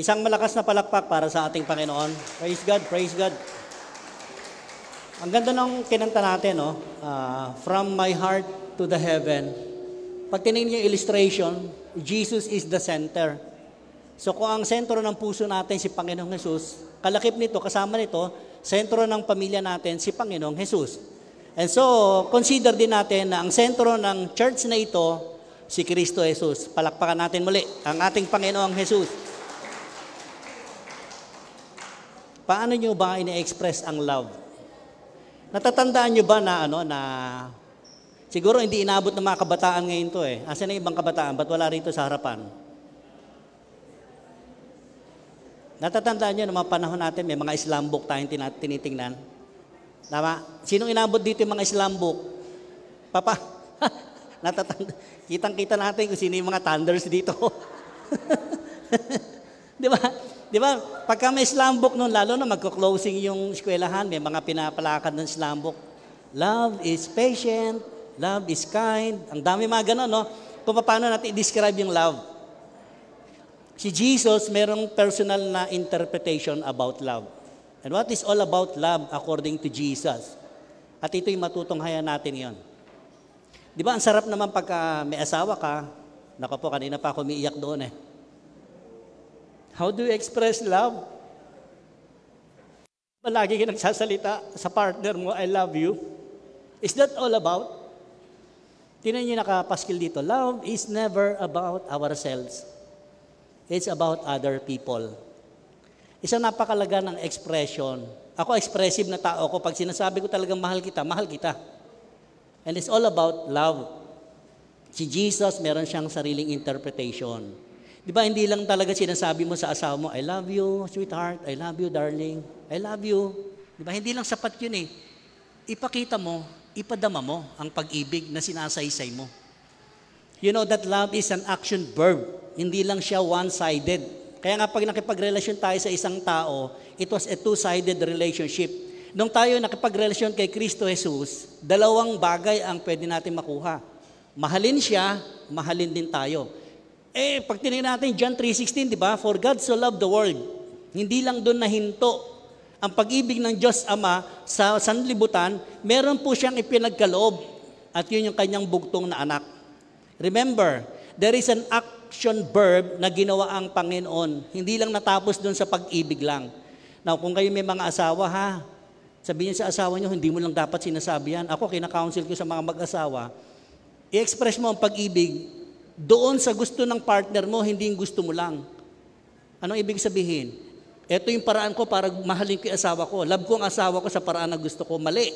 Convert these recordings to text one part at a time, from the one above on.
Isang malakas na palakpak para sa ating Panginoon. Praise God, praise God. Ang ganda ng kinanta natin, no? Uh, From my heart to the heaven. Pag tinin niyo illustration, Jesus is the center. So kung ang sentro ng puso natin si Panginoong Jesus, kalakip nito, kasama nito, sentro ng pamilya natin si Panginoong Jesus. And so, consider din natin na ang sentro ng church na ito, si Kristo Jesus. Palakpakan natin muli ang ating Panginoong Jesus. Paano nyo ba ina-express ang love? Natatandaan nyo ba na ano na siguro hindi inabot ng mga kabataan ngayon to eh. Asan na ibang kabataan? Ba't wala rito sa harapan? Natatandaan nyo, noong mga panahon natin, may mga Islam book tayong tinitingnan. Tama? Sinong inabot dito yung mga Islam book? Papa, natatanda. Kitang-kita natin kung sino yung mga thunders dito. Di ba? Di ba? Pagka may slambok noon, lalo na magko-closing yung eskwelahan, may mga pinapalakad ng slambok. Love is patient, love is kind. Ang dami mga ganun, no? Kung paano natin i-describe yung love. Si Jesus, merong personal na interpretation about love. And what is all about love according to Jesus? At ito'y matutunghayan natin yon. Di ba, ang sarap naman pagka may asawa ka, nako po, kanina pa ako umiiyak doon eh How do you express love? Palagi ka nagsasalita sa partner mo, I love you. Is that all about? Tinan niyo nakapaskil dito. Love is never about ourselves. It's about other people. Isang napakalaga ng expression. Ako expressive na tao ko. Pag sinasabi ko talagang mahal kita, mahal kita. And it's all about love. Si Jesus, meron siyang sariling interpretation. Di ba, hindi lang talaga sinasabi mo sa asawa mo, I love you, sweetheart, I love you, darling, I love you. Di ba, hindi lang sapat yun eh. Ipakita mo, ipadama mo ang pag-ibig na sinasaysay mo. You know that love is an action verb. Hindi lang siya one-sided. Kaya nga pag nakipagrelasyon tayo sa isang tao, it was a two-sided relationship. Nung tayo nakipagrelasyon kay Kristo Jesus, dalawang bagay ang pwede natin makuha. Mahalin siya, mahalin din tayo. Eh, pag tinignan natin John 3.16, di ba? For God so loved the world. Hindi lang doon nahinto ang pag-ibig ng Diyos Ama sa sanlibutan, meron po siyang ipinagkaloob at yun yung kanyang bugtong na anak. Remember, there is an action verb na ginawa ang Panginoon. Hindi lang natapos doon sa pag-ibig lang. Now, kung kayo may mga asawa ha, sabihin sa asawa niyo, hindi mo lang dapat sinasabi yan. Ako, kinakounsel ko sa mga mag-asawa, i-express mo ang pag-ibig doon sa gusto ng partner mo, hindi yung gusto mo lang. Anong ibig sabihin? Ito yung paraan ko para mahalin ko yung asawa ko. Love ko ang asawa ko sa paraan na gusto ko. Mali.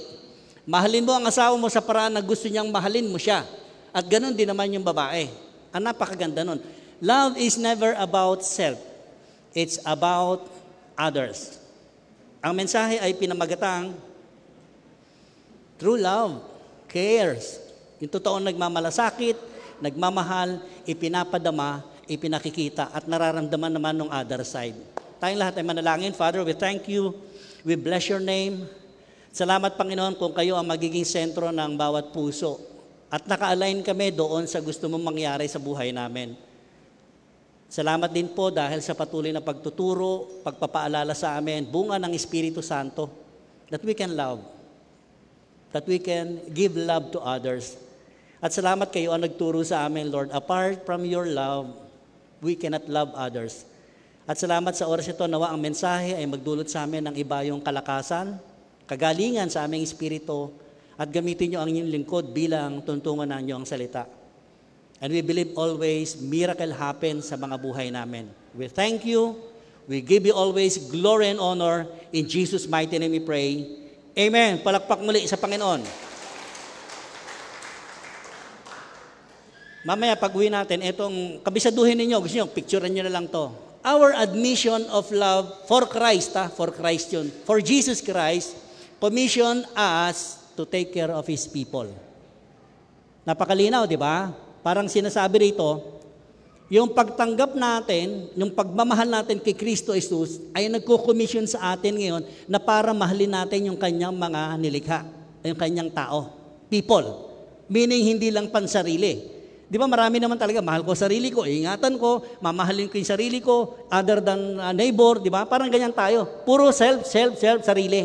Mahalin mo ang asawa mo sa paraan na gusto niyang mahalin mo siya. At ganun din naman yung babae. Ang ah, napakaganda nun. Love is never about self. It's about others. Ang mensahe ay pinamagatang true love cares. Yung totoong nagmamalasakit, nagmamahal, ipinapadama, ipinakikita, at nararamdaman naman ng other side. Tayong lahat ay manalangin. Father, we thank you. We bless your name. Salamat, Panginoon, kung kayo ang magiging sentro ng bawat puso. At naka-align kami doon sa gusto mong mangyari sa buhay namin. Salamat din po dahil sa patuloy na pagtuturo, pagpapaalala sa amin, bunga ng Espiritu Santo, that we can love, that we can give love to others, at salamat kayo ang nagturo sa amin, Lord. Apart from your love, we cannot love others. At salamat sa oras ito, nawa ang mensahe ay magdulot sa amin ng iba yung kalakasan, kagalingan sa aming espiritu, at gamitin nyo ang inyong lingkod bilang tuntungan ng inyong salita. And we believe always miracle happen sa mga buhay namin. We thank you. We give you always glory and honor. In Jesus' mighty name we pray. Amen. Palakpak muli sa Panginoon. Mamaya pag uwi natin, itong kabisaduhin ninyo, gusto nyo, picturean nyo na lang to. Our admission of love for Christ, ha? Ah, for Christ yun, for Jesus Christ, commission us to take care of His people. Napakalinaw, di ba? Parang sinasabi rito, yung pagtanggap natin, yung pagmamahal natin kay Kristo Jesus, ay nagko-commission sa atin ngayon na para mahalin natin yung kanyang mga nilikha, yung kanyang tao, people. Meaning, hindi lang pansarili Di ba marami naman talaga, mahal ko sarili ko, ingatan ko, mamahalin ko yung sarili ko, other than uh, neighbor, di ba? Parang ganyan tayo. Puro self, self, self, sarili.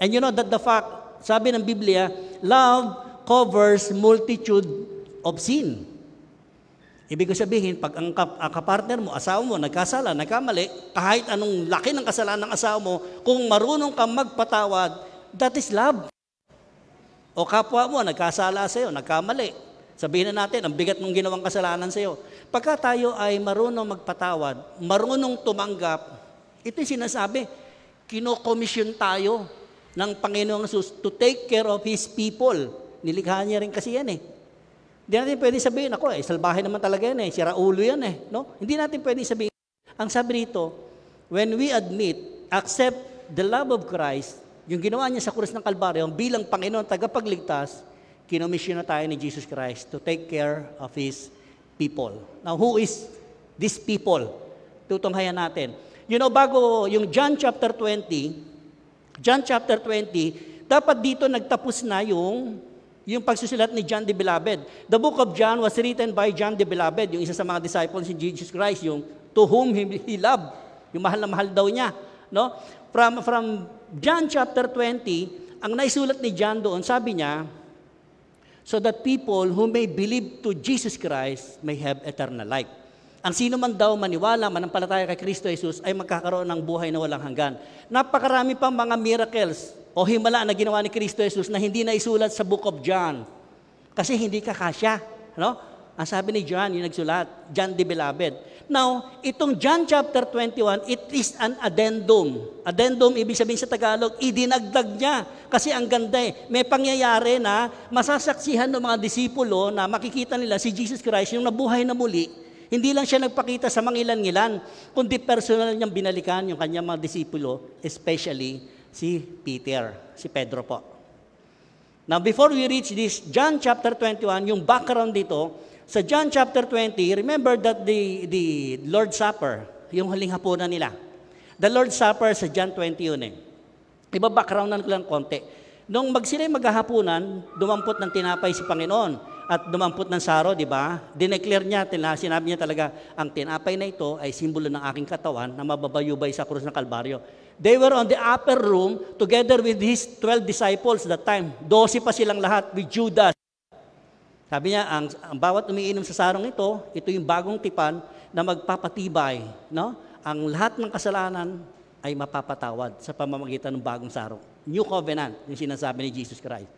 And you know that the fact, sabi ng Biblia, love covers multitude of sin. Ibig ko sabihin, pag ang, kapartner mo, asawa mo, nagkasala, nagkamali, kahit anong laki ng kasalanan ng asawa mo, kung marunong kang magpatawad, that is love. O kapwa mo, nagkasala sa'yo, nagkamali, Sabihin na natin, ang bigat ng ginawang kasalanan sa iyo. Pagka tayo ay marunong magpatawad, marunong tumanggap, ito'y sinasabi, kinokomisyon tayo ng Panginoong Jesus to take care of His people. Nilikha niya rin kasi yan eh. Hindi natin pwede sabihin, ako eh, salbahe naman talaga yan eh, sira ulo yan eh. No? Hindi natin pwede sabihin. Ang sabi rito, when we admit, accept the love of Christ, yung ginawa niya sa krus ng Kalbaryo bilang Panginoon tagapagligtas, kinomisyon na tayo ni Jesus Christ to take care of His people. Now, who is these people? Tutunghayan natin. You know, bago yung John chapter 20, John chapter 20, dapat dito nagtapos na yung yung pagsusulat ni John the Beloved. The book of John was written by John the Beloved, yung isa sa mga disciples ni Jesus Christ, yung to whom he, he loved, yung mahal na mahal daw niya. No? From, from John chapter 20, ang naisulat ni John doon, sabi niya, so that people who may believe to Jesus Christ may have eternal life. Ang sino man daw maniwala, manampalataya kay Kristo Jesus, ay magkakaroon ng buhay na walang hanggan. Napakarami pang mga miracles o himala na ginawa ni Kristo Jesus na hindi naisulat sa Book of John. Kasi hindi kakasya. No? Ang sabi ni John, yung nagsulat, John the Beloved. Now, itong John chapter 21, it is an addendum. Addendum, ibig sabihin sa Tagalog, idinagdag niya. Kasi ang ganda eh. May pangyayari na masasaksihan ng mga disipulo na makikita nila si Jesus Christ yung nabuhay na muli. Hindi lang siya nagpakita sa mangilan-ngilan, kundi personal niyang binalikan yung kanyang mga disipulo, especially si Peter, si Pedro po. Now, before we reach this, John chapter 21, yung background dito, sa John chapter 20, remember that the, the Lord's Supper, yung huling hapunan nila. The Lord's Supper sa John 20 yun eh. Iba backgroundan ko lang konti. Nung mag sila'y maghahapunan, dumampot ng tinapay si Panginoon at dumampot ng saro, di ba? Dineclare niya, tina, sinabi niya talaga, ang tinapay na ito ay simbolo ng aking katawan na mababayubay sa krus ng Kalbaryo. They were on the upper room together with his 12 disciples that time. 12 pa silang lahat with Judas. Sabi niya, ang, ang bawat umiinom sa sarong ito, ito yung bagong tipan na magpapatibay. No? Ang lahat ng kasalanan ay mapapatawad sa pamamagitan ng bagong sarong. New covenant, yung sinasabi ni Jesus Christ.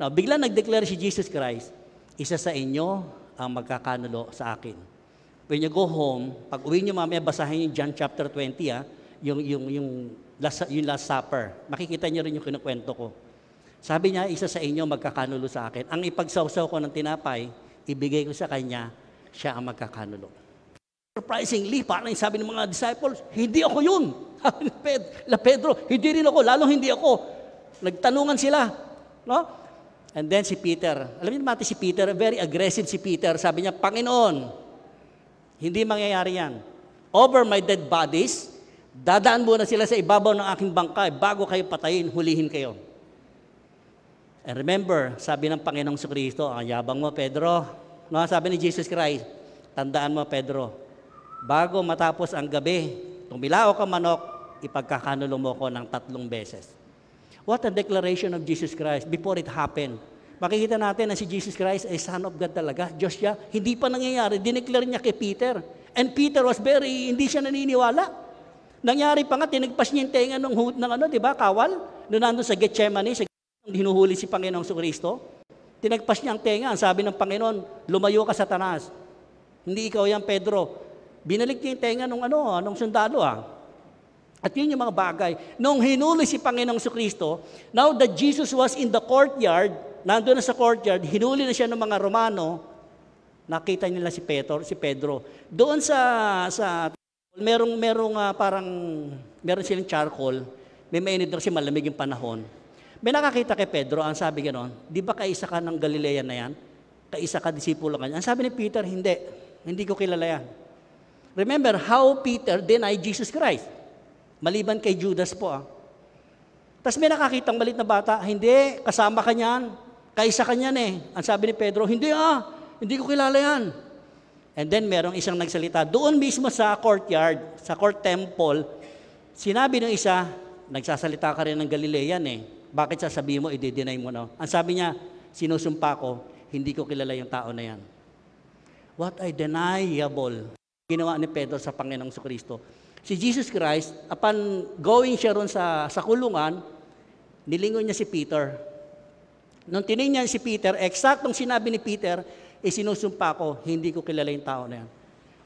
Now, bigla nag-declare si Jesus Christ, isa sa inyo ang magkakanulo sa akin. When you go home, pag uwi niyo mamaya, basahin yung John chapter 20, ah, yung, yung, yung, last, yung last supper. Makikita niyo rin yung kinukwento ko sabi niya, isa sa inyo magkakanulo sa akin. Ang ipagsawsaw ko ng tinapay, ibigay ko sa kanya, siya ang magkakanulo. Surprisingly, parang sabi ng mga disciples, hindi ako yun. La ni Pedro, Pedro, hindi rin ako, lalo hindi ako. Nagtanungan sila. No? And then si Peter, alam niyo natin si Peter, very aggressive si Peter. Sabi niya, Panginoon, hindi mangyayari yan. Over my dead bodies, dadaan muna sila sa ibabaw ng aking bangkay eh, bago kayo patayin, hulihin kayo. And remember, sabi ng Panginoong Kristo, ang yabang mo, Pedro. No, sabi ni Jesus Christ, tandaan mo, Pedro, bago matapos ang gabi, tumilao ka manok, ipagkakanulo mo ko ng tatlong beses. What a declaration of Jesus Christ before it happened. Makikita natin na si Jesus Christ ay Son of God talaga. Diyos siya. Hindi pa nangyayari. Dineclare niya kay Peter. And Peter was very, hindi siya naniniwala. Nangyari pa nga, tinagpas niya yung tenga ng, hood ng ano, di ba, kawal? Doon nandun sa Gethsemane, sa hinuhuli si Panginoong Kristo, tinagpas niya ang tenga. sabi ng Panginoon, lumayo ka sa tanas. Hindi ikaw yan, Pedro. Binalik niya yung tenga nung, ano, ah, nung sundalo. Ah. At yun yung mga bagay. Nung hinuli si Panginoong Kristo, now that Jesus was in the courtyard, nandun na sa courtyard, hinuli na siya ng mga Romano, nakita nila si Pedro, si Pedro. Doon sa sa merong merong uh, parang meron silang charcoal. May mainit kasi malamig yung panahon. May nakakita kay Pedro, ang sabi ganoon, di ba kaisa ka ng Galilean na yan? Kaisa ka disipulo ka niya. Ang sabi ni Peter, hindi. Hindi ko kilala yan. Remember how Peter denied Jesus Christ. Maliban kay Judas po ah. Tapos may nakakita nakakitang malit na bata, hindi, kasama ka niyan, kaisa ka niyan eh. Ang sabi ni Pedro, hindi ah, hindi ko kilala yan. And then merong isang nagsalita, doon mismo sa courtyard, sa court temple, sinabi ng isa, nagsasalita ka rin ng Galilean eh. Bakit sasabihin mo, i-deny mo na? Ang sabi niya, sinusumpa ko, hindi ko kilala yung tao na yan. What I deniable ginawa ni Pedro sa Panginoong Kristo. Si Jesus Christ, upon going siya ron sa, sa kulungan, nilingon niya si Peter. Nung tinignan si Peter, eksaktong sinabi ni Peter, eh, sinusumpa ko, hindi ko kilala yung tao na yan.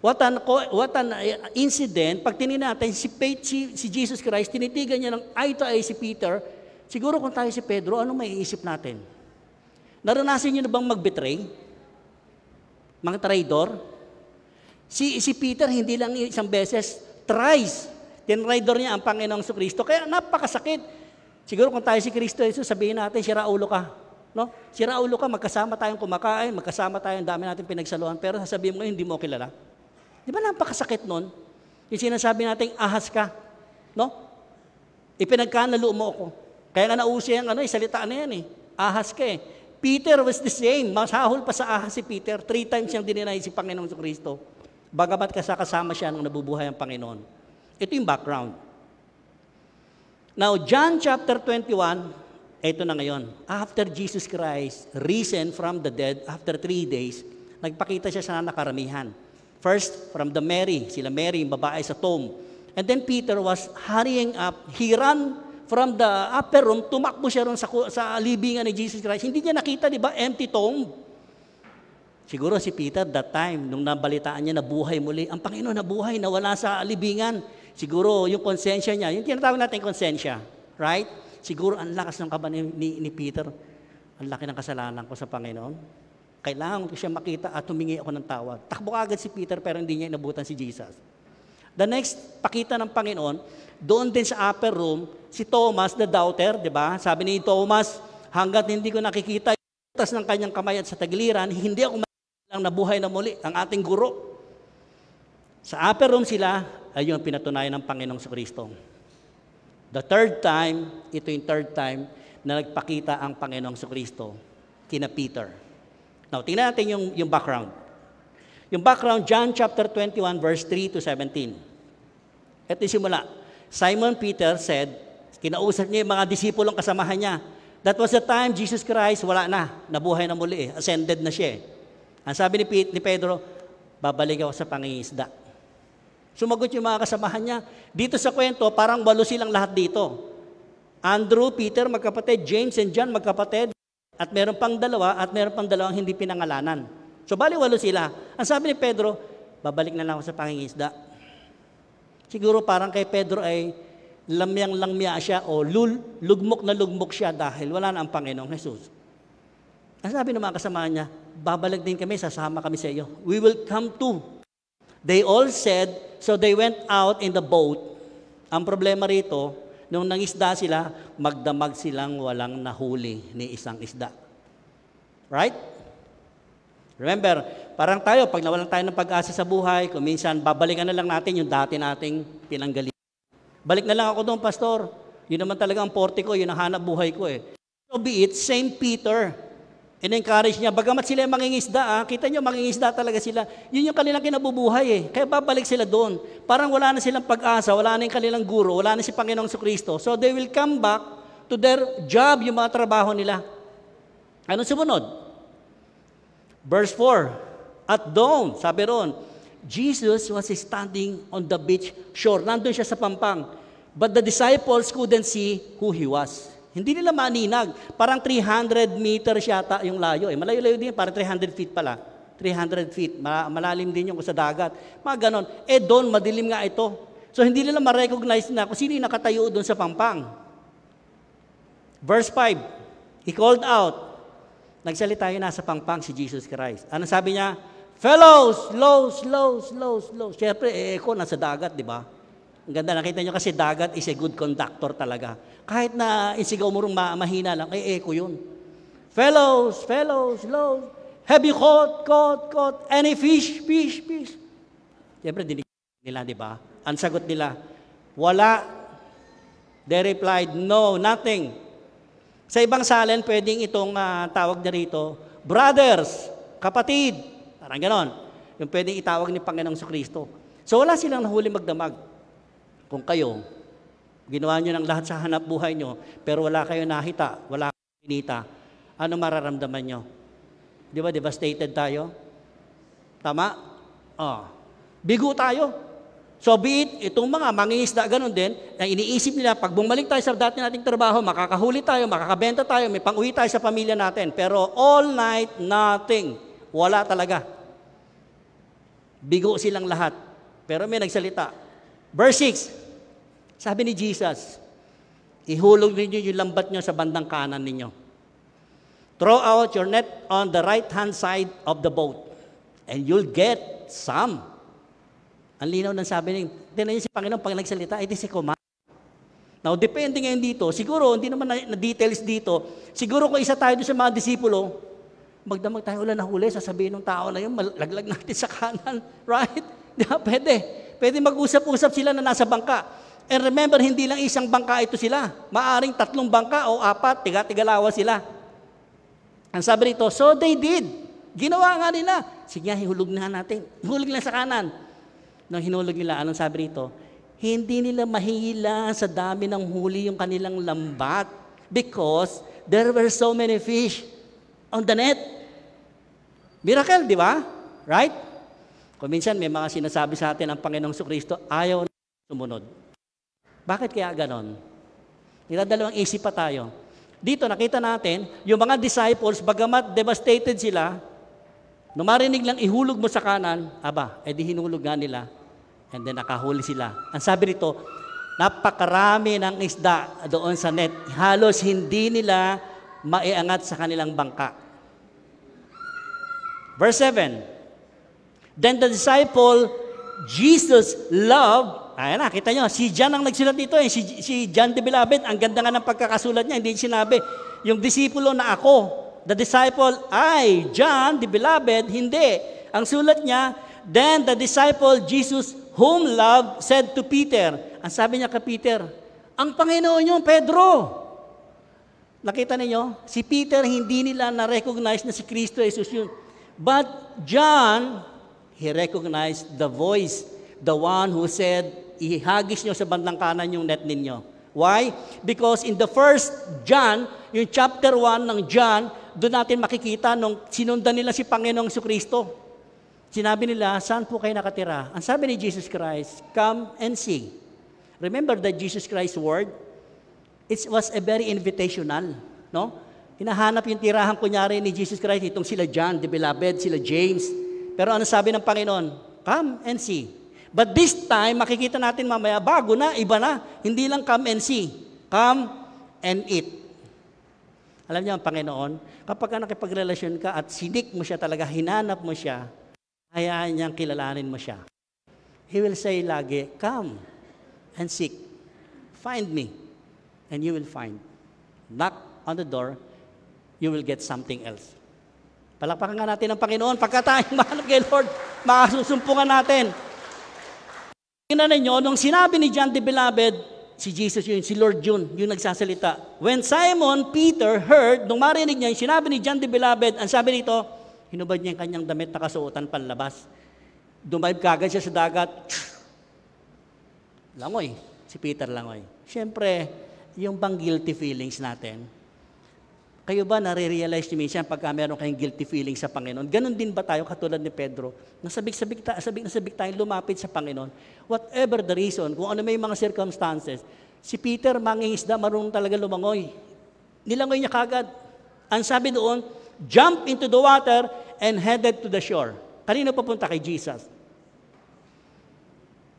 What an, what an eh, incident, pag tinignan natin, si, si, si Jesus Christ, tinitigan niya ng eye to eye si Peter, Siguro kung tayo si Pedro, ano maiisip natin? Naranasin niyo na bang magbetray? Mga traitor? Si, si Peter, hindi lang isang beses, thrice, tinraidor niya ang Panginoong si Kristo. Kaya napakasakit. Siguro kung tayo si Kristo Jesus, sabihin natin, sira ulo ka. No? Sira ulo ka, magkasama tayong kumakain, magkasama tayong dami natin pinagsaluhan, pero sasabihin mo, hindi mo kilala. Di ba napakasakit nun? Yung sinasabi natin, ahas ka. No? Ipinagkanalo mo ako. Kaya nga nauso yung ano, eh, salitaan na yan eh. Ahas ka eh. Peter was the same. Masahol pa sa ahas si Peter. Three times siyang dininay si Panginoong Kristo. Bagamat kasakasama siya nung nabubuhay ang Panginoon. Ito yung background. Now, John chapter 21, ito na ngayon. After Jesus Christ risen from the dead, after three days, nagpakita siya sa nakaramihan. First, from the Mary, sila Mary, yung babae sa tomb. And then Peter was hurrying up. He ran from the upper room, tumakbo siya ron sa, sa libingan ni Jesus Christ. Hindi niya nakita, di ba, empty tomb. Siguro si Peter, that time, nung nabalitaan niya na buhay muli, ang Panginoon na buhay, nawala sa libingan. Siguro yung konsensya niya, yung tinatawag natin konsensya, right? Siguro ang lakas ng kaba ni, ni, ni Peter, ang laki ng kasalanan ko sa Panginoon kailangan ko siya makita at tumingi ako ng tawad. Takbo agad si Peter pero hindi niya inabutan si Jesus. The next pakita ng Panginoon, doon din sa upper room, si Thomas, the doubter, di ba? Sabi ni Thomas, hanggat hindi ko nakikita yung utas ng kanyang kamay at sa tagiliran, hindi ako lang nabuhay na muli, ang ating guro. Sa upper room sila, ay yung pinatunayan ng Panginoong sa Kristo. The third time, ito yung third time, na nagpakita ang Panginoong sa Kristo kina Peter. Now, tingnan natin yung, yung background. Yung background, John chapter 21, verse 3 to 17. Ito yung simula. Simon Peter said, kinausap niya yung mga disipulong kasamahan niya. That was the time Jesus Christ, wala na, nabuhay na muli eh, ascended na siya eh. Ang sabi ni, Pete, ni Pedro, babalik ako sa pangingisda. Sumagot yung mga kasamahan niya. Dito sa kwento, parang walo silang lahat dito. Andrew, Peter, magkapatid, James and John, magkapatid. At meron pang dalawa, at meron pang dalawang hindi pinangalanan. So bali walo sila. Ang sabi ni Pedro, babalik na lang ako sa pangingisda. Siguro parang kay Pedro ay lamyang-lamya siya o lul, lugmok na lugmok siya dahil wala na ang Panginoong Jesus. Ang sabi ng mga kasama niya, babalik din kami, sasama kami sa iyo. We will come too. They all said, so they went out in the boat. Ang problema rito, nung nangisda sila, magdamag silang walang nahuli ni isang isda. Right? Remember, parang tayo, pag nawalan tayo ng pag-asa sa buhay, kung minsan babalikan na lang natin yung dati nating pinanggaling. Balik na lang ako doon, Pastor. Yun naman talaga ang porte ko, yun ang hanap buhay ko eh. So be it, St. Peter, in-encourage niya, bagamat sila mangingisda, ah, kita niyo, mangingisda talaga sila. Yun yung kanilang kinabubuhay eh. Kaya babalik sila doon. Parang wala na silang pag-asa, wala na yung kanilang guro, wala na si Panginoong Kristo. So they will come back to their job, yung mga trabaho nila. Ano sumunod? Verse 4, at dawn, sabi ron, Jesus was standing on the beach shore. Nandun siya sa pampang. But the disciples couldn't see who he was. Hindi nila maninag. Parang 300 meters yata yung layo. Eh. Malayo-layo din, parang 300 feet pala. 300 feet. Malalim din yung sa dagat. Mga ganon. Eh doon, madilim nga ito. So hindi nila ma-recognize na kung sino yung nakatayo doon sa pampang. Verse 5, He called out, Nagsalita yun nasa pangpang si Jesus Christ. Ano sabi niya? Fellows, low, lows, lows, lows. Siyempre, eh, ako nasa dagat, di ba? Ang ganda, nakita niyo kasi dagat is a good conductor talaga. Kahit na isigaw mo rong ma- mahina lang, eh, eko yun. Fellows, fellows, low. Have you caught, caught, caught any fish, fish, fish? Siyempre, dinig nila, di ba? Ang sagot nila, wala. They replied, no, nothing. Sa ibang salin, pwedeng itong uh, tawag na rito, brothers, kapatid, parang ganon. Yung pwedeng itawag ni Panginoong Kristo. So wala silang nahuli magdamag. Kung kayo, ginawa nyo ng lahat sa hanap buhay nyo, pero wala kayo nahita, wala kayo pinita, ano mararamdaman nyo? Di ba, devastated tayo? Tama? Oh. Bigo tayo. So be it, itong mga mangingisda, ganun din, na iniisip nila, pag bumalik tayo sa dati nating trabaho, makakahuli tayo, makakabenta tayo, may pang-uwi tayo sa pamilya natin. Pero all night, nothing. Wala talaga. Bigo silang lahat. Pero may nagsalita. Verse 6, sabi ni Jesus, ihulog ninyo yung lambat nyo sa bandang kanan ninyo. Throw out your net on the right-hand side of the boat, and you'll get some. Ang linaw ng sabi niya, tinayin si Panginoon pag nagsalita, ito si Kuma. Now, depende ngayon dito, siguro, hindi naman na, na details dito, siguro kung isa tayo sa mga disipulo, magdamag tayo ulan na huli, sasabihin ng tao na yun, malaglag natin sa kanan, right? Di ba? Pwede. Pwede mag-usap-usap sila na nasa bangka. And remember, hindi lang isang bangka ito sila. Maaring tatlong bangka o apat, tiga-tigalawa sila. Ang sabi rito, so they did. Ginawa nga nila. Sige, hihulog na natin. Hulog na sa kanan nang hinulog nila, anong sabi nito? Hindi nila mahila sa dami ng huli yung kanilang lambat because there were so many fish on the net. Miracle, di ba? Right? Kung minsan may mga sinasabi sa atin ang Panginoong Kristo, ayaw na sumunod. Bakit kaya ganon? Nagdadalawang isip pa tayo. Dito nakita natin, yung mga disciples, bagamat devastated sila, nung marinig lang ihulog mo sa kanan, aba, edi eh hinulog nga nila, And then nakahuli sila. Ang sabi nito, napakarami ng isda doon sa net. Halos hindi nila maiangat sa kanilang bangka. Verse 7, Then the disciple, Jesus loved, ayan na, nyo, si John ang nagsulat dito eh, si, si John de Bilabet, ang ganda nga ng pagkakasulat niya, hindi sinabi, yung disipulo na ako, the disciple, I, John de Bilabet, hindi. Ang sulat niya, then the disciple, Jesus whom love said to Peter, ang sabi niya kay Peter, ang Panginoon niyo, Pedro. Nakita niyo, si Peter hindi nila na-recognize na si Kristo Jesus yun. But John, he recognized the voice, the one who said, ihagis niyo sa bandang kanan yung net ninyo. Why? Because in the first John, yung chapter 1 ng John, doon natin makikita nung sinundan nila si Panginoong Kristo. Sinabi nila, saan po kayo nakatira? Ang sabi ni Jesus Christ, come and see. Remember that Jesus Christ word? It was a very invitational. No? Hinahanap yung tirahan kunyari ni Jesus Christ, itong sila John, the beloved, sila James. Pero ano sabi ng Panginoon? Come and see. But this time, makikita natin mamaya, bago na, iba na. Hindi lang come and see. Come and eat. Alam niyo ang Panginoon, kapag ka nakipagrelasyon ka at sinik mo siya talaga, hinanap mo siya, Hayaan niyang kilalanin mo siya. He will say lagi, come and seek. Find me, and you will find. Knock on the door, you will get something else. Palakpakan nga natin ang Panginoon. Pagka tayo mahanap kay Lord, makasusumpungan natin. Tingnan ninyo, nung sinabi ni John the Beloved, si Jesus yun, si Lord yun, yung nagsasalita. When Simon Peter heard, nung marinig niya, yung sinabi ni John the Beloved, ang sabi nito, Hinubad niya yung kanyang damit na kasuotan panlabas. Dumayib kagad siya sa dagat. Langoy. Si Peter langoy. Siyempre, yung bang guilty feelings natin, kayo ba nare-realize niyo minsan pagka meron kayong guilty feeling sa Panginoon? Ganon din ba tayo katulad ni Pedro? Nasabik-sabik, ta- sabik, nasabik tayong lumapit sa Panginoon. Whatever the reason, kung ano may mga circumstances, si Peter mangingisda marunong talaga lumangoy. Nilangoy niya kagad. Ang sabi doon, jumped into the water and headed to the shore. Kanino papunta kay Jesus?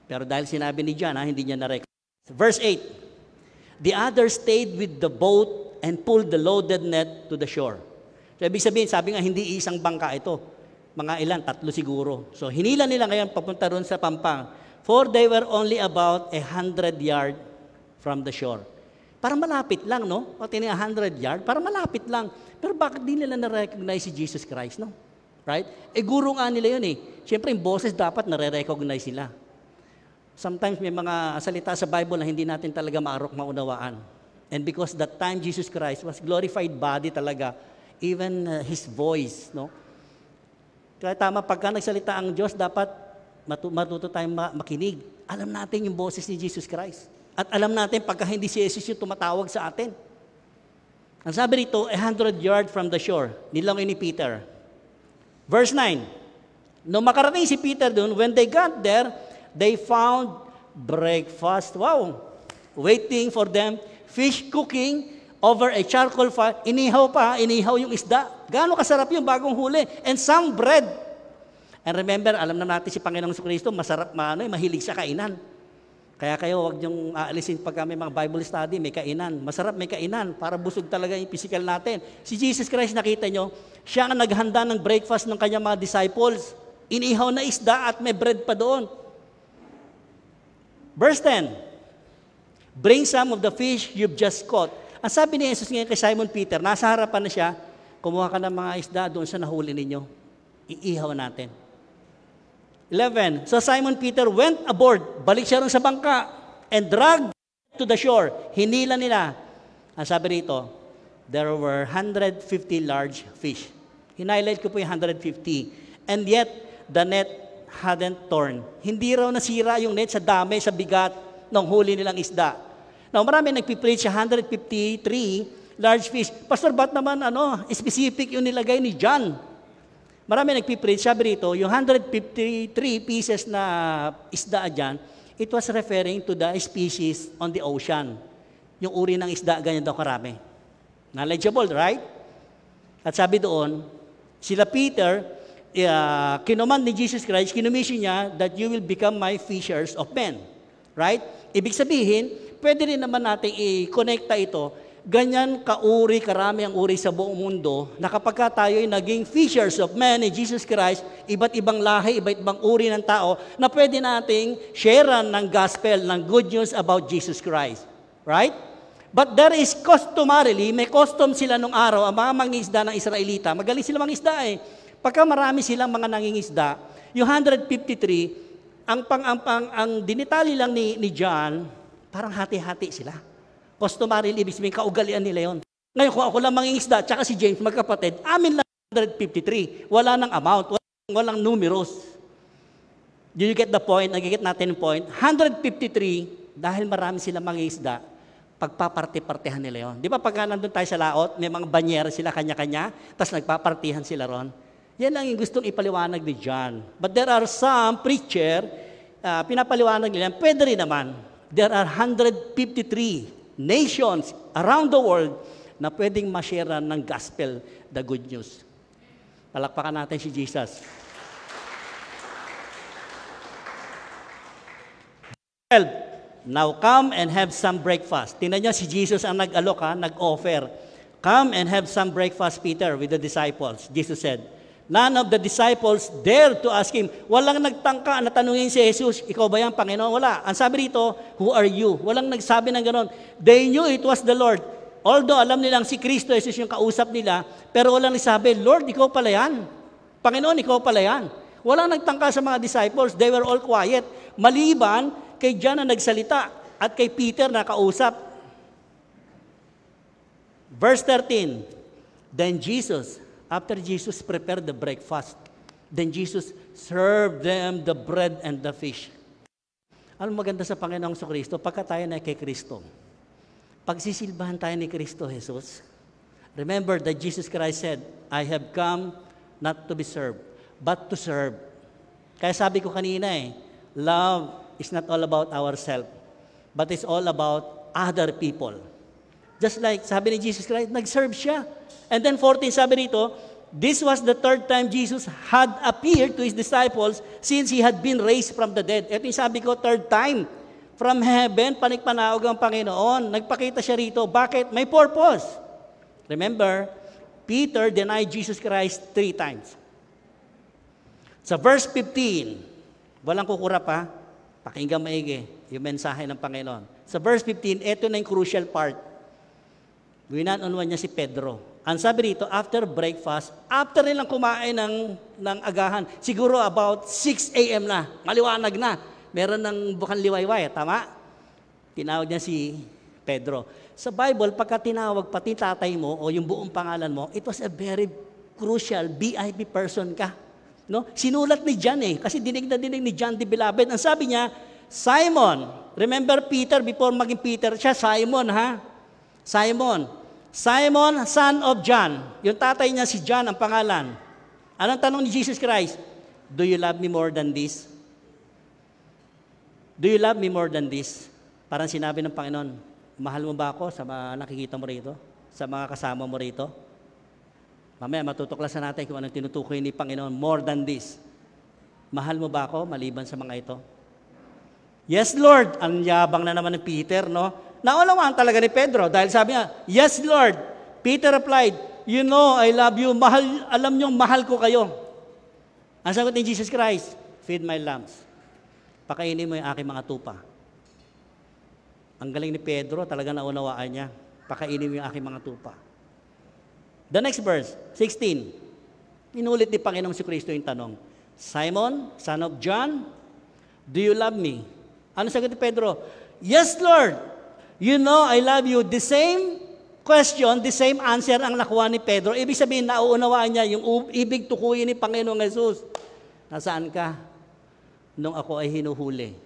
Pero dahil sinabi ni John, ha, ah, hindi niya na-recognize. Verse 8, The others stayed with the boat and pulled the loaded net to the shore. So, ibig sabihin, sabi nga, hindi isang bangka ito. Mga ilan, tatlo siguro. So, hinila nila ngayon papunta ron sa pampang. For they were only about a hundred yard from the shore. Para malapit lang, no? O tinig 100 yard, para malapit lang. Pero bakit di nila na-recognize si Jesus Christ, no? Right? Eh, guro nga nila yun eh. Siyempre, yung boses dapat nare-recognize sila. Sometimes may mga salita sa Bible na hindi natin talaga maarok maunawaan. And because that time Jesus Christ was glorified body talaga, even uh, His voice, no? Kaya tama, pagka nagsalita ang Diyos, dapat matuto tayong makinig. Alam natin yung boses ni Jesus Christ. At alam natin, pagka hindi si Jesus yung tumatawag sa atin. Ang sabi rito, 100 yard from the shore, nilangin ni Peter. Verse 9, Nung makarating si Peter doon, when they got there, they found breakfast. Wow! Waiting for them, fish cooking over a charcoal fire. Inihaw pa, inihaw yung isda. Gaano kasarap yung bagong huli. And some bread. And remember, alam na natin si Panginoong Kristo, masarap, maano, eh, mahilig sa kainan. Kaya kayo, wag niyong aalisin pag may mga Bible study, may kainan. Masarap may kainan para busog talaga yung physical natin. Si Jesus Christ, nakita nyo, siya ang naghanda ng breakfast ng kanyang mga disciples. Inihaw na isda at may bread pa doon. Verse 10, Bring some of the fish you've just caught. Ang sabi ni Jesus ngayon kay Simon Peter, nasa harapan na siya, kumuha ka ng mga isda doon sa nahuli ninyo. Iihaw natin. 11. So Simon Peter went aboard, balik siya rin sa bangka, and dragged to the shore. Hinila nila. Ang sabi rito, there were 150 large fish. Hinighlight ko po yung 150. And yet, the net hadn't torn. Hindi raw nasira yung net sa dami, sa bigat ng huli nilang isda. Now, marami nagpipreach sa 153 large fish. Pastor, ba't naman ano, specific yung nilagay ni John? Marami nagpipreach. Sabi rito, yung 153 pieces na isda dyan, it was referring to the species on the ocean. Yung uri ng isda, ganyan daw karami. Knowledgeable, right? At sabi doon, sila Peter, uh, kinuman ni Jesus Christ, kinumission niya that you will become my fishers of men. Right? Ibig sabihin, pwede rin naman natin i-connecta ito Ganyan kauri, karami ang uri sa buong mundo, na kapag ka tayo'y naging fishers of men ni Jesus Christ, iba't ibang lahi, iba't ibang uri ng tao, na pwede nating sharean ng gospel, ng good news about Jesus Christ. Right? But there is customarily, may custom sila nung araw, ang mga mangisda ng Israelita, magaling sila mangisda eh. Pagka marami silang mga nangingisda, yung 153, ang pang ang, pang, ang dinitali lang ni, ni John, parang hati-hati sila. Customary, ibig sabihin, kaugalian nila yon. Ngayon, kung ako lang mangingisda, tsaka si James, magkapatid, amin lang 153. Wala nang amount, walang, walang numeros. Do you get the point? Nagigit natin yung point. 153, dahil marami sila mangingisda, pagpaparte-partehan nila yon. Di ba pag nandun tayo sa laot, may mga banyera sila kanya-kanya, tapos nagpapartihan sila ron. Yan lang yung gustong ipaliwanag ni John. But there are some preacher, uh, pinapaliwanag nila, pwede rin naman. There are 153 nations around the world na pwedeng mashare ng gospel, the good news. Palakpakan natin si Jesus. Help. Now come and have some breakfast. Tingnan niya si Jesus ang nag-alok ha, nag-offer. Come and have some breakfast, Peter, with the disciples. Jesus said, None of the disciples dared to ask him. Walang nagtangka na tanungin si Jesus, ikaw ba yan, Panginoon? Wala. Ang sabi rito, who are you? Walang nagsabi ng ganon. They knew it was the Lord. Although alam nilang si Kristo, Jesus yung kausap nila, pero walang nagsabi, Lord, ikaw pala yan. Panginoon, ikaw pala yan. Walang nagtangka sa mga disciples. They were all quiet. Maliban kay John na nagsalita at kay Peter na kausap. Verse 13, Then Jesus, After Jesus prepared the breakfast, then Jesus served them the bread and the fish. Alam maganda sa Panginoong So Kristo, pagka tayo na kay Kristo, pagsisilbahan tayo ni Kristo Jesus, remember that Jesus Christ said, I have come not to be served, but to serve. Kaya sabi ko kanina eh, love is not all about ourselves, but it's all about other people. Just like sabi ni Jesus Christ, nag-serve siya. And then 14 sabi rito, This was the third time Jesus had appeared to His disciples since He had been raised from the dead. Ito yung sabi ko, third time. From heaven, panikpanaog ang Panginoon. Nagpakita siya rito. Bakit? May purpose. Remember, Peter denied Jesus Christ three times. Sa verse 15, walang kukura pa, pakinggan maigi yung mensahe ng Panginoon. Sa verse 15, ito na yung crucial part winan on niya si Pedro. Ang sabi rito, after breakfast, after nilang kumain ng, ng agahan, siguro about 6 a.m. na, maliwanag na, meron ng bukan liwayway, tama? Tinawag niya si Pedro. Sa Bible, pagka tinawag pati tatay mo o yung buong pangalan mo, it was a very crucial VIP person ka. No? Sinulat ni John eh, kasi dinig na dinig ni John the Beloved. Ang sabi niya, Simon, remember Peter before maging Peter siya, Simon ha? Simon, Simon, son of John. Yung tatay niya si John ang pangalan. Anong tanong ni Jesus Christ? Do you love me more than this? Do you love me more than this? Parang sinabi ng Panginoon, mahal mo ba ako sa mga nakikita mo rito? Sa mga kasama mo rito? Mamaya matutuklasan natin kung anong tinutukoy ni Panginoon, more than this. Mahal mo ba ako maliban sa mga ito? Yes, Lord. Ang yabang na naman ni Peter, no? Naunawaan talaga ni Pedro dahil sabi niya, Yes, Lord. Peter replied, You know, I love you. Mahal, alam niyo, mahal ko kayo. Ang sagot ni Jesus Christ, Feed my lambs. Pakainin mo yung aking mga tupa. Ang galing ni Pedro, talaga naunawaan niya. Pakainin mo yung aking mga tupa. The next verse, 16. Inulit ni Panginoong si Kristo yung tanong, Simon, son of John, do you love me? Ano sagot ni Pedro? Yes, Lord, You know I love you. The same question, the same answer ang nakuha ni Pedro. Ibig sabihin, nauunawaan niya yung ibig tukuyin ni Panginoong Jesus. Nasaan ka? Nung ako ay hinuhuli.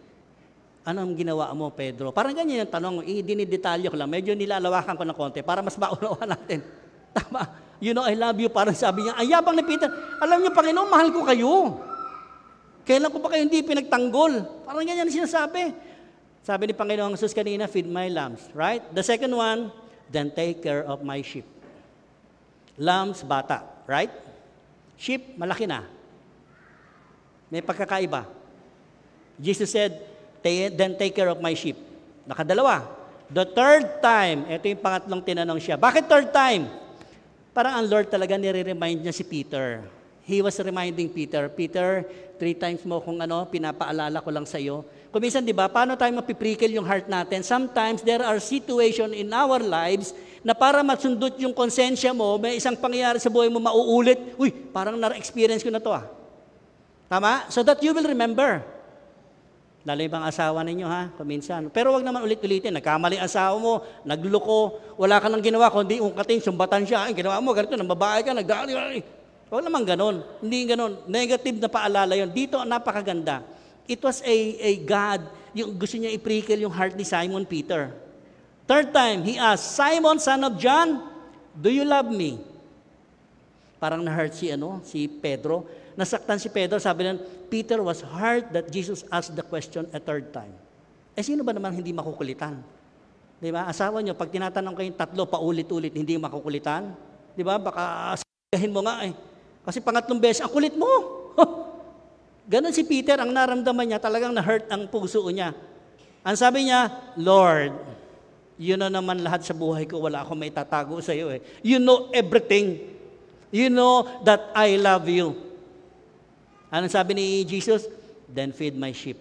Anong ginawa mo, Pedro? Parang ganyan yung tanong. Dinidetalyo ko lang. Medyo nilalawakan ko ng konti para mas maunawaan natin. Tama. You know, I love you. Parang sabi niya, ayabang ni Peter. Alam niyo, Panginoon, mahal ko kayo. Kailan ko pa kayo hindi pinagtanggol? Parang ganyan ang sinasabi. Sabi ni Panginoong Jesus kanina, feed my lambs, right? The second one, then take care of my sheep. Lambs, bata, right? Sheep, malaki na. May pagkakaiba. Jesus said, then take care of my sheep. Nakadalawa. The third time, ito yung pangatlong tinanong siya. Bakit third time? Parang ang Lord talaga nire-remind niya si Peter He was reminding Peter, Peter, three times mo kung ano, pinapaalala ko lang sa iyo. Kuminsan, di ba, paano tayo mapiprikil yung heart natin? Sometimes, there are situation in our lives na para masundot yung konsensya mo, may isang pangyayari sa buhay mo, mauulit, uy, parang na-experience ko na to ah. Tama? So that you will remember. Lalo yung asawa ninyo ha, kuminsan. Pero wag naman ulit-ulitin, nagkamali asawa mo, nagloko, wala ka nang ginawa, kundi ungkatin, sumbatan siya, ang ginawa mo, ganito, nang babae ka, nagdali, Huwag naman ganun. Hindi ganun. Negative na paalala yon. Dito, napakaganda. It was a, a God, yung gusto niya i-prickle yung heart ni Simon Peter. Third time, he asked, Simon, son of John, do you love me? Parang na-hurt si, ano, si Pedro. Nasaktan si Pedro, sabi niya, Peter was hurt that Jesus asked the question a third time. Eh, sino ba naman hindi makukulitan? Di ba? Asawa nyo, pag tinatanong kayong tatlo, paulit-ulit, hindi makukulitan? Di ba? Baka sabihin mo nga eh. Kasi pangatlong beses, ang kulit mo. Ganon si Peter, ang naramdaman niya, talagang na-hurt ang puso niya. Ang sabi niya, Lord, you know naman lahat sa buhay ko, wala akong may tatago sa iyo eh. You know everything. You know that I love you. Anong sabi ni Jesus? Then feed my sheep.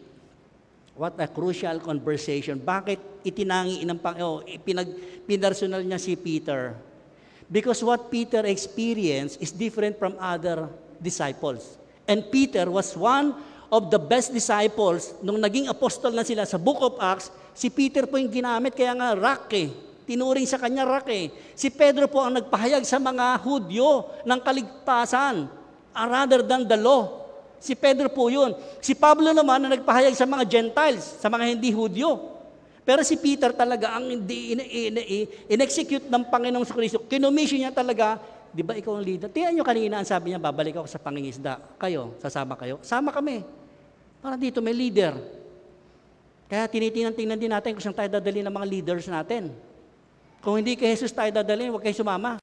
What a crucial conversation. Bakit itinangi ng Panginoon, oh, pinag, pinarsunal niya si Peter Because what Peter experienced is different from other disciples. And Peter was one of the best disciples. Nung naging apostol na sila sa Book of Acts, si Peter po yung ginamit, kaya nga rock eh. Tinuring sa kanya rock eh. Si Pedro po ang nagpahayag sa mga Hudyo ng kaligtasan uh, rather than the law. Si Pedro po yun. Si Pablo naman ang nagpahayag sa mga Gentiles, sa mga hindi Hudyo. Pero si Peter talaga ang hindi in-execute in, in, in, ng Panginoong Kristo. Kinomission niya talaga, di ba ikaw ang leader? Tiyan niyo kanina ang sabi niya, babalik ako sa pangingisda. Kayo, sasama kayo? Sama kami. Para dito may leader. Kaya tinitingnan-tingnan din natin kung saan tayo dadalhin ng mga leaders natin. Kung hindi kay Jesus tayo dadalhin, huwag kayo sumama.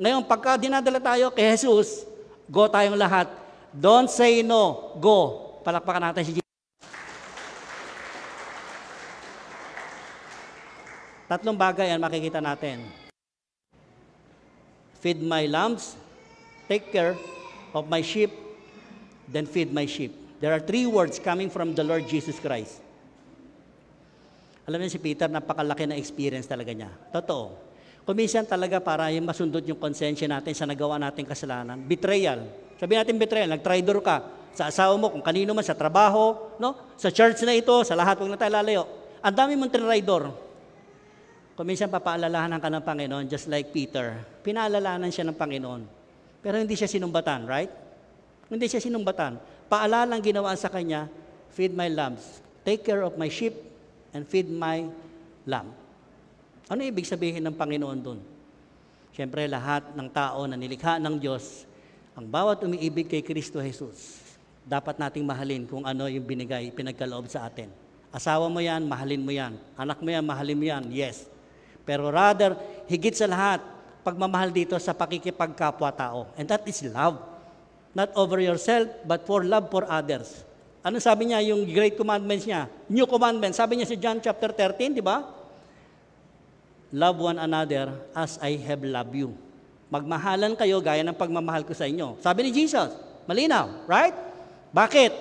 Ngayon, pagka dinadala tayo kay Jesus, go tayong lahat. Don't say no, go. Palakpakan natin si Jesus. Tatlong bagay ang makikita natin. Feed my lambs, take care of my sheep, then feed my sheep. There are three words coming from the Lord Jesus Christ. Alam niyo si Peter, napakalaki na experience talaga niya. Totoo. Kumisan talaga para yung masundot yung konsensya natin sa nagawa nating kasalanan. Betrayal. Sabi natin betrayal, nag-traitor ka sa asawa mo, kung kanino man, sa trabaho, no? sa church na ito, sa lahat, huwag na tayo lalayo. Ang dami mong traitor. Kung minsan papaalalahanan ng ng Panginoon, just like Peter, pinaalalahanan siya ng Panginoon. Pero hindi siya sinumbatan, right? Hindi siya sinumbatan. Paalala ang ginawa sa kanya, feed my lambs, take care of my sheep, and feed my lamb. Ano ibig sabihin ng Panginoon doon? Siyempre, lahat ng tao na nilikha ng Diyos, ang bawat umiibig kay Kristo Jesus, dapat nating mahalin kung ano yung binigay, pinagkaloob sa atin. Asawa mo yan, mahalin mo yan. Anak mo yan, mahalin mo yan. Yes. Pero rather, higit sa lahat, pagmamahal dito sa pakikipagkapwa-tao. And that is love. Not over yourself, but for love for others. Ano sabi niya yung great commandments niya? New commandments. Sabi niya sa si John chapter 13, di ba? Love one another as I have loved you. Magmahalan kayo gaya ng pagmamahal ko sa inyo. Sabi ni Jesus, malinaw, right? Bakit?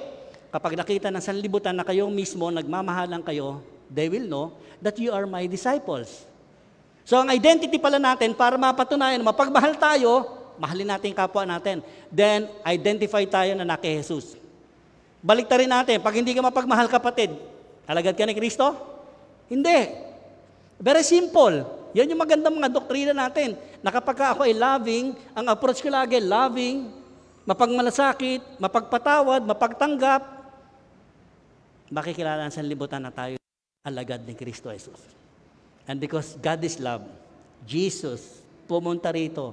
Kapag nakita ng sanlibutan na kayo mismo, nagmamahalan kayo, they will know that you are my disciples. So ang identity pala natin, para mapatunayan, mapagmahal tayo, mahalin natin kapwa natin. Then, identify tayo na naki Jesus. Balik rin natin, pag hindi ka mapagmahal kapatid, alagad ka ni Kristo? Hindi. Very simple. Yan yung maganda mga doktrina natin. Na kapag ako ay loving, ang approach ko lagi, loving, mapagmalasakit, mapagpatawad, mapagtanggap, makikilala ang sanlibutan na tayo alagad ni Kristo Jesus. And because God is love, Jesus pumunta rito.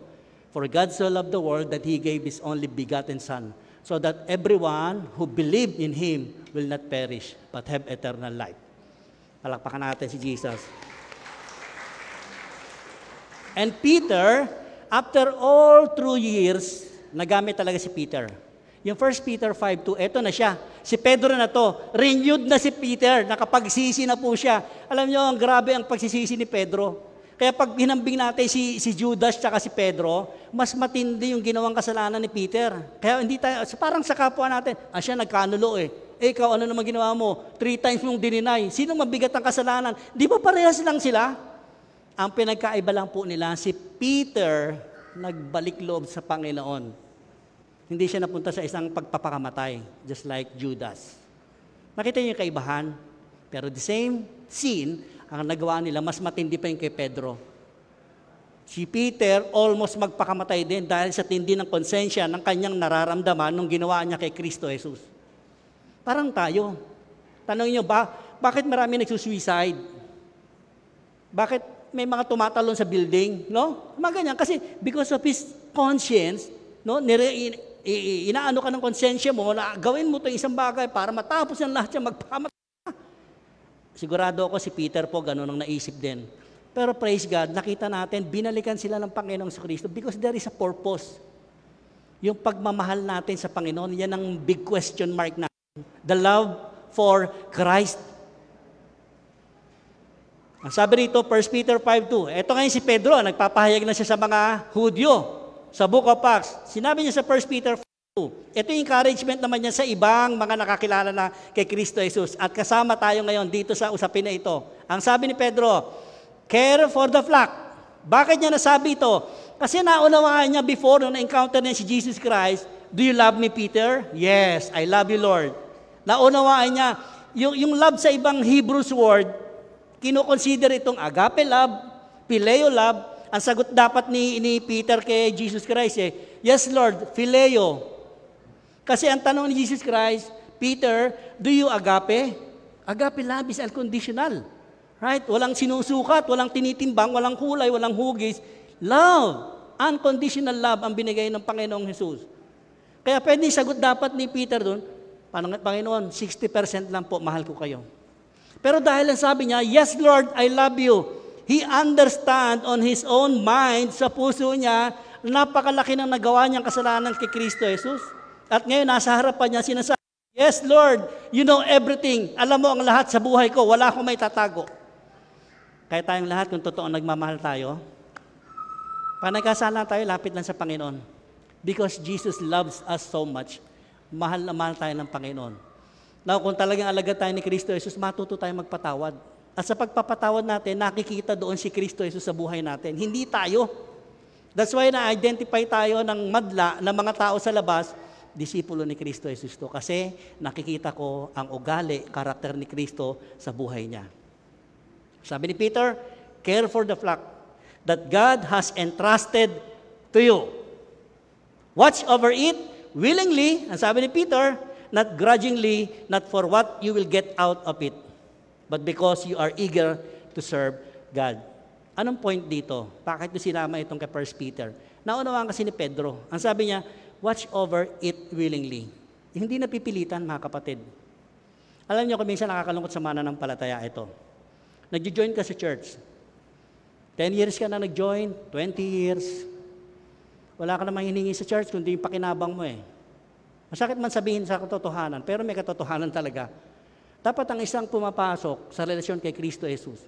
For God so loved the world that He gave His only begotten Son, so that everyone who believed in Him will not perish, but have eternal life. Palakpakan natin si Jesus. And Peter, after all through years, nagamit talaga si Peter. Yung 1 Peter 5.2, eto na siya. Si Pedro na to. Renewed na si Peter. Nakapagsisi na po siya. Alam niyo, ang grabe ang pagsisisi ni Pedro. Kaya pag hinambing natin si, si Judas at si Pedro, mas matindi yung ginawang kasalanan ni Peter. Kaya hindi tayo, parang sa kapwa natin, ah siya nagkanulo eh. Eh ikaw, ano naman ginawa mo? Three times mong dininay. Sinong mabigat ang kasalanan? Di ba parehas lang sila? Ang pinagkaiba lang po nila, si Peter nagbalik loob sa Panginoon. Hindi siya napunta sa isang pagpapakamatay, just like Judas. Nakita niyo yung kaibahan, pero the same scene, ang nagawa nila, mas matindi pa yung kay Pedro. Si Peter almost magpakamatay din dahil sa tindi ng konsensya ng kanyang nararamdaman nung ginawa niya kay Kristo Jesus. Parang tayo. Tanong niyo ba, bakit marami nagsusuicide? Bakit may mga tumatalon sa building, no? Mga ganyan. Kasi because of his conscience, no, nire- inaano ka ng konsensya mo, na gawin mo to isang bagay para matapos ng lahat yan, magpamatay Sigurado ako si Peter po, ganun ang naisip din. Pero praise God, nakita natin, binalikan sila ng Panginoong si Kristo because there is a purpose. Yung pagmamahal natin sa Panginoon, yan ang big question mark natin. The love for Christ. Ang sabi rito, 1 Peter 5.2, ito ngayon si Pedro, nagpapahayag na siya sa mga Hudyo sa Book of Acts, sinabi niya sa 1 Peter 2, ito yung encouragement naman niya sa ibang mga nakakilala na kay Kristo Jesus. At kasama tayo ngayon dito sa usapin na ito. Ang sabi ni Pedro, care for the flock. Bakit niya nasabi ito? Kasi naunawaan niya before nung na-encounter niya si Jesus Christ, Do you love me, Peter? Yes, I love you, Lord. Naunawaan niya, yung, yung love sa ibang Hebrews word, kinoconsider itong agape love, phileo love, ang sagot dapat ni, ni Peter kay Jesus Christ eh, Yes Lord, Phileo. Kasi ang tanong ni Jesus Christ, Peter, do you agape? Agape love is unconditional. Right? Walang sinusukat, walang tinitimbang, walang kulay, walang hugis. Love, unconditional love ang binigay ng Panginoong Jesus. Kaya pwede sagot dapat ni Peter doon, Panginoon, 60% lang po, mahal ko kayo. Pero dahil ang sabi niya, Yes Lord, I love you. He understand on his own mind, sa puso niya, napakalaki ng nagawa niyang kasalanan kay Kristo Jesus. At ngayon, nasa harapan niya, sinasabi, Yes, Lord, you know everything. Alam mo ang lahat sa buhay ko. Wala akong may tatago. Kaya tayong lahat, kung totoo nagmamahal tayo, pag nagkasala tayo, lapit lang sa Panginoon. Because Jesus loves us so much. Mahal na mahal tayo ng Panginoon. Now, kung talagang alaga tayo ni Kristo Jesus, matuto tayo magpatawad. At sa pagpapatawad natin, nakikita doon si Kristo Jesus sa buhay natin. Hindi tayo. That's why na-identify tayo ng madla ng mga tao sa labas, disipulo ni Kristo Jesus to. Kasi nakikita ko ang ugali, karakter ni Kristo sa buhay niya. Sabi ni Peter, care for the flock that God has entrusted to you. Watch over it willingly, ang sabi ni Peter, not grudgingly, not for what you will get out of it but because you are eager to serve God. Anong point dito? Bakit mo sinama itong kay 1 Peter? Naunawaan kasi ni Pedro. Ang sabi niya, watch over it willingly. Hindi napipilitan, mga kapatid. Alam niyo, kung minsan nakakalungkot sa mana ng palataya ito. Nag-join ka sa church. 10 years ka na nag-join, 20 years. Wala ka namang hiningi sa church, kundi yung pakinabang mo eh. Masakit man sabihin sa katotohanan, pero may katotohanan talaga dapat ang isang pumapasok sa relasyon kay Kristo Jesus,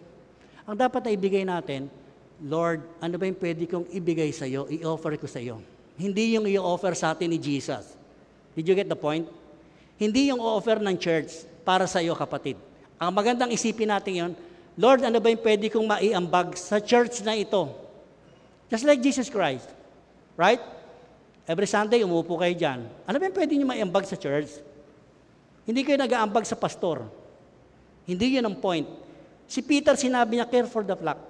ang dapat na ibigay natin, Lord, ano ba yung pwede kong ibigay sa iyo, i-offer ko sa iyo. Hindi yung i-offer sa atin ni Jesus. Did you get the point? Hindi yung offer ng church para sa iyo, kapatid. Ang magandang isipin natin yon, Lord, ano ba yung pwede kong maiambag sa church na ito? Just like Jesus Christ. Right? Every Sunday, umupo kayo dyan. Ano ba yung pwede nyo maiambag sa church? Hindi kayo nag-aambag sa pastor. Hindi yun ang point. Si Peter sinabi niya, care for the flock.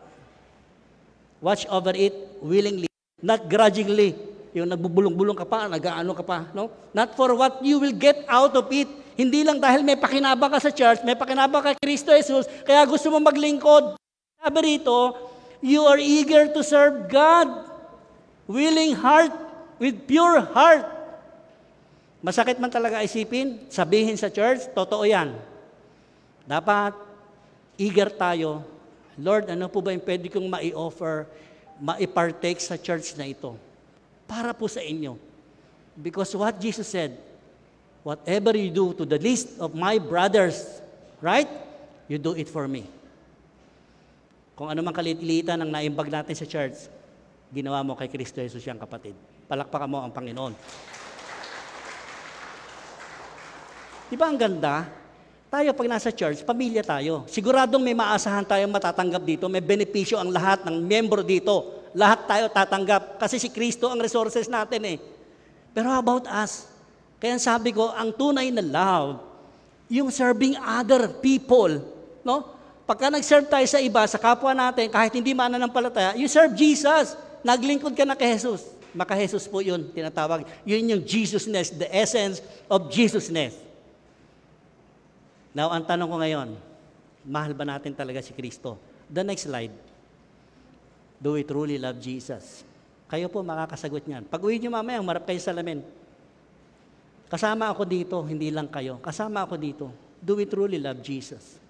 Watch over it willingly, not grudgingly. Yung nagbubulong-bulong ka pa, nag-aano ka pa. No? Not for what you will get out of it. Hindi lang dahil may pakinabang ka sa church, may pakinabang ka kay Kristo Jesus, kaya gusto mo maglingkod. Sabi rito, you are eager to serve God. Willing heart, with pure heart. Masakit man talaga isipin, sabihin sa church, totoo yan. Dapat eager tayo. Lord, ano po ba yung pwede kong mai-offer, maipartake sa church na ito? Para po sa inyo. Because what Jesus said, whatever you do to the least of my brothers, right? You do it for me. Kung ano man kalitlita ng naimbag natin sa church, ginawa mo kay Kristo Jesus siyang kapatid. Palakpakan mo ang Panginoon. Di ba ang ganda? Tayo pag nasa church, pamilya tayo. Siguradong may maasahan tayong matatanggap dito, may benepisyo ang lahat ng membro dito. Lahat tayo tatanggap kasi si Kristo ang resources natin eh. Pero how about us? Kaya sabi ko, ang tunay na love, yung serving other people, no? Pagka nag-serve tayo sa iba, sa kapwa natin, kahit hindi mananampalataya, you serve Jesus. Naglingkod ka na kay Jesus. Maka-Jesus po yun, tinatawag. Yun yung Jesusness, the essence of Jesusness. Now, ang tanong ko ngayon, mahal ba natin talaga si Kristo? The next slide. Do we truly love Jesus? Kayo po makakasagot niyan. Pag uwi niyo mamaya, marap kayo sa lamin. Kasama ako dito, hindi lang kayo. Kasama ako dito. Do we truly love Jesus?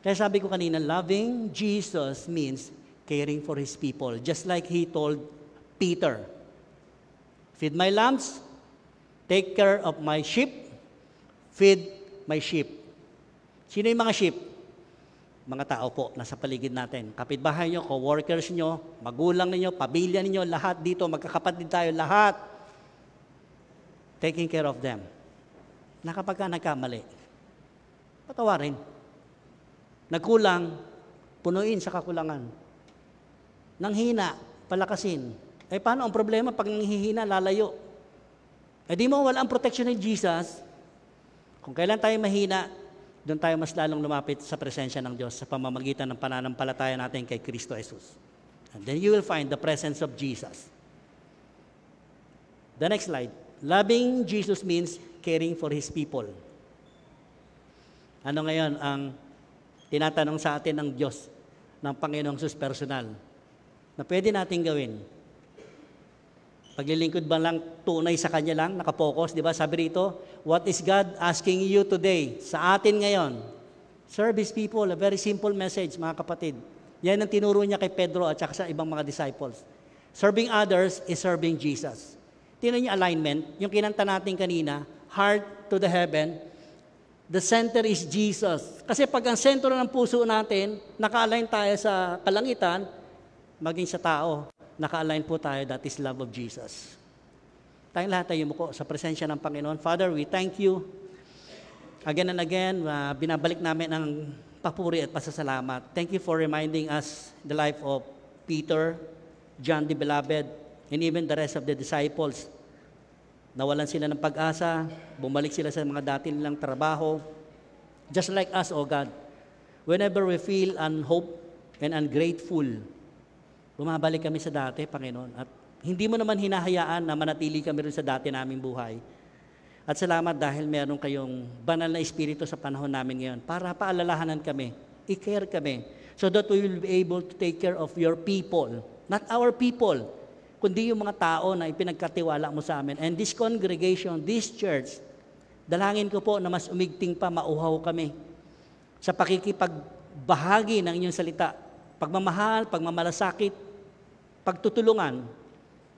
Kaya sabi ko kanina, loving Jesus means caring for His people. Just like He told Peter, Feed my lambs, take care of my sheep, feed my sheep. Sino yung mga sheep? Mga tao po, nasa paligid natin. Kapitbahay nyo, co-workers nyo, magulang ninyo, pamilya ninyo, lahat dito, magkakapatid tayo, lahat. Taking care of them. Nakapagka nagkamali, patawarin. Nagkulang, punuin sa kakulangan. Nang hina, palakasin. Eh paano ang problema pag nanghihina, lalayo? Eh di mo wala ang protection ni Jesus. Kung kailan tayo mahina, doon tayo mas lalong lumapit sa presensya ng Diyos sa pamamagitan ng pananampalataya natin kay Kristo Jesus. And then you will find the presence of Jesus. The next slide. Loving Jesus means caring for His people. Ano ngayon ang tinatanong sa atin ng Diyos, ng Panginoong Sus personal, na pwede nating gawin Paglilingkod ba lang tunay sa Kanya lang, nakapokus, di ba? Sabi rito, what is God asking you today, sa atin ngayon? Service people, a very simple message, mga kapatid. Yan ang tinuro niya kay Pedro at saka sa ibang mga disciples. Serving others is serving Jesus. Tinan niyo alignment, yung kinanta natin kanina, heart to the heaven, the center is Jesus. Kasi pag ang sentro ng puso natin, naka-align tayo sa kalangitan, maging sa tao naka-align po tayo, that is love of Jesus. Tayong lahat tayo muko sa presensya ng Panginoon. Father, we thank you. Again and again, uh, binabalik namin ang papuri at pasasalamat. Thank you for reminding us the life of Peter, John the Beloved, and even the rest of the disciples. Nawalan sila ng pag-asa, bumalik sila sa mga dati nilang trabaho. Just like us, O oh God, whenever we feel unhope and ungrateful, Bumabalik kami sa dati, Panginoon. At hindi mo naman hinahayaan na manatili kami rin sa dati naming buhay. At salamat dahil meron kayong banal na espiritu sa panahon namin ngayon para paalalahanan kami, i-care kami, so that we will be able to take care of your people. Not our people, kundi yung mga tao na ipinagkatiwala mo sa amin. And this congregation, this church, dalangin ko po na mas umigting pa, mauhaw kami sa pakikipagbahagi ng inyong salita. Pagmamahal, pagmamalasakit, pagtutulungan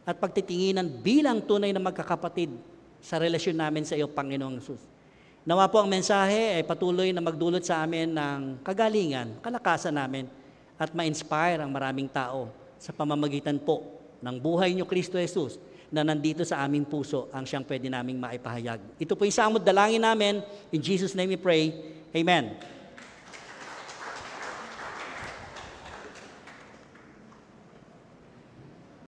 at pagtitinginan bilang tunay na magkakapatid sa relasyon namin sa iyo, Panginoong Jesus. Nawa po ang mensahe ay patuloy na magdulot sa amin ng kagalingan, kalakasan namin, at ma-inspire ang maraming tao sa pamamagitan po ng buhay niyo, Kristo Jesus, na nandito sa aming puso ang siyang pwede naming maipahayag. Ito po yung samod dalangin namin. In Jesus' name we pray. Amen.